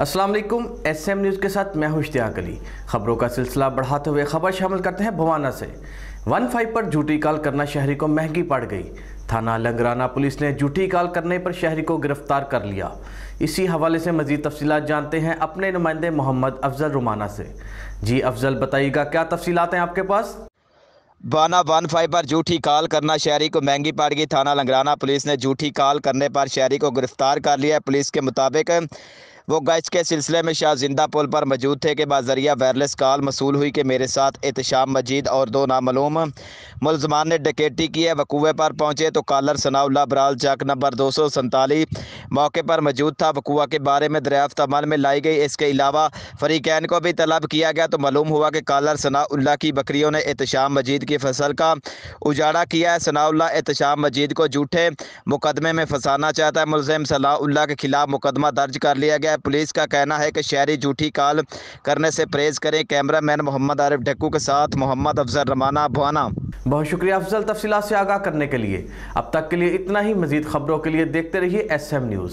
अस्सलाम वालेकुम SM news के साथ मैं हूं इश्तियाक अली खबरों का सिलसिला बढ़ाते हुए खबर शामिल करते हैं भवाना से वन फाइव पर झूठी कॉल करना शहरी को महंगी पड़ गई थाना लंगराना पुलिस ने झूठी कॉल करने पर शहरी को गिरफ्तार कर लिया इसी हवाले से मजीद तफसी जानते हैं अपने नुमाइंदे मोहम्मद अफजल रुमाना से जी अफजल बताइएगा क्या तफसीलात हैं आपके पास बाना वन फाइव पर झूठी कॉल करना शहरी को महंगी पड़ गई थाना लंगराना पुलिस ने झूठी कॉल करने पर शहरी को गिरफ्तार कर लिया पुलिस के मुताबिक वो गश्त के सिलसिले में शाह जिंदा पुल पर मौजूद थे कि बाजरिया वायरलेस कॉल मसूल हुई कि मेरे साथ एहतशाम मजीद और दो नामूम मुलजमान ने डकेटी की है वकूवे पर पहुँचे तो कॉलर सनाउल्ला बराल चक नंबर दो सौ सैंतालीस मौके पर मौजूद था वकुआ के बारे में दरियाफ्त अमल में लाई गई इसके अलावा फरीकैन को भी तलब किया गया तो मालूम हुआ कि कालर सनाउल्ला की बकरियों ने एहतशाम मजीद की फसल का उजाड़ा किया है सनाउल्ला एहतशाम मजीद को झूठे मुकदमे में फंसाना चाहता है मुलजिम सलाउल्ला के खिलाफ मुकदमा दर्ज कर लिया गया पुलिस का कहना है कि शहरी झूठी कॉल करने से परहेज करें कैमरा मैन मोहम्मद आरिफ ढक्कू के साथ मोहम्मद अफजर रमाना अफवाना बहुत शुक्रिया अफजल तफसीत से आगाह करने के लिए अब तक के लिए इतना ही मजीद खबरों के लिए देखते रहिए एस एम न्यूज़